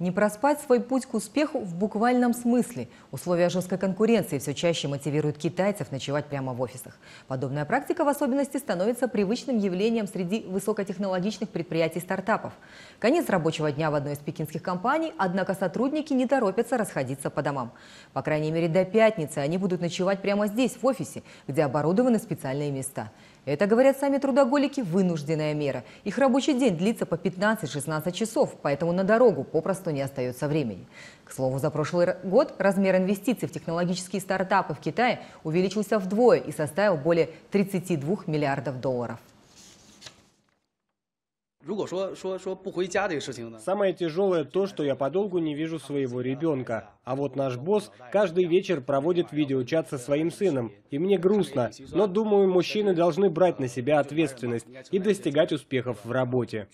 Не проспать свой путь к успеху в буквальном смысле. Условия жесткой конкуренции все чаще мотивируют китайцев ночевать прямо в офисах. Подобная практика в особенности становится привычным явлением среди высокотехнологичных предприятий стартапов. Конец рабочего дня в одной из пекинских компаний, однако сотрудники не торопятся расходиться по домам. По крайней мере до пятницы они будут ночевать прямо здесь, в офисе, где оборудованы специальные места. Это, говорят сами трудоголики, вынужденная мера. Их рабочий день длится по 15-16 часов, поэтому на дорогу попросту попросту не остается времени. К слову, за прошлый год размер инвестиций в технологические стартапы в Китае увеличился вдвое и составил более 32 миллиардов долларов. Самое тяжелое то, что я подолгу не вижу своего ребенка. А вот наш босс каждый вечер проводит видеочат со своим сыном. И мне грустно, но думаю, мужчины должны брать на себя ответственность и достигать успехов в работе.